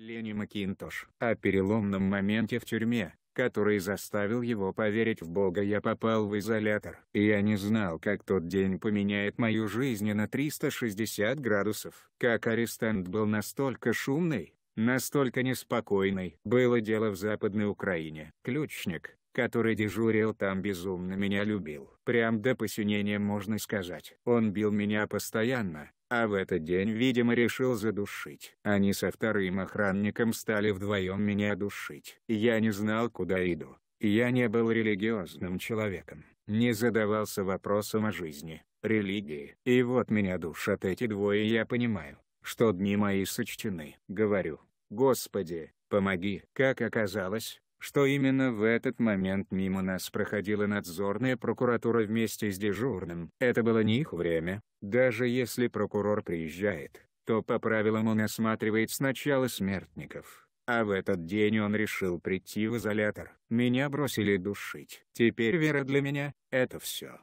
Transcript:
Ленни Макинтош. О переломном моменте в тюрьме, который заставил его поверить в Бога я попал в изолятор. И я не знал как тот день поменяет мою жизнь на 360 градусов. Как арестант был настолько шумный, настолько неспокойный. Было дело в Западной Украине. Ключник, который дежурил там безумно меня любил. Прям до посинения можно сказать. Он бил меня постоянно, а в этот день, видимо, решил задушить. Они со вторым охранником стали вдвоем меня душить. Я не знал, куда иду. Я не был религиозным человеком, не задавался вопросом о жизни, религии. И вот меня душат эти двое, я понимаю, что дни мои сочтены. Говорю, Господи, помоги. Как оказалось, что именно в этот момент мимо нас проходила надзорная прокуратура вместе с дежурным. Это было не их время. Даже если прокурор приезжает, то по правилам он осматривает сначала смертников. А в этот день он решил прийти в изолятор. Меня бросили душить. Теперь вера для меня — это все.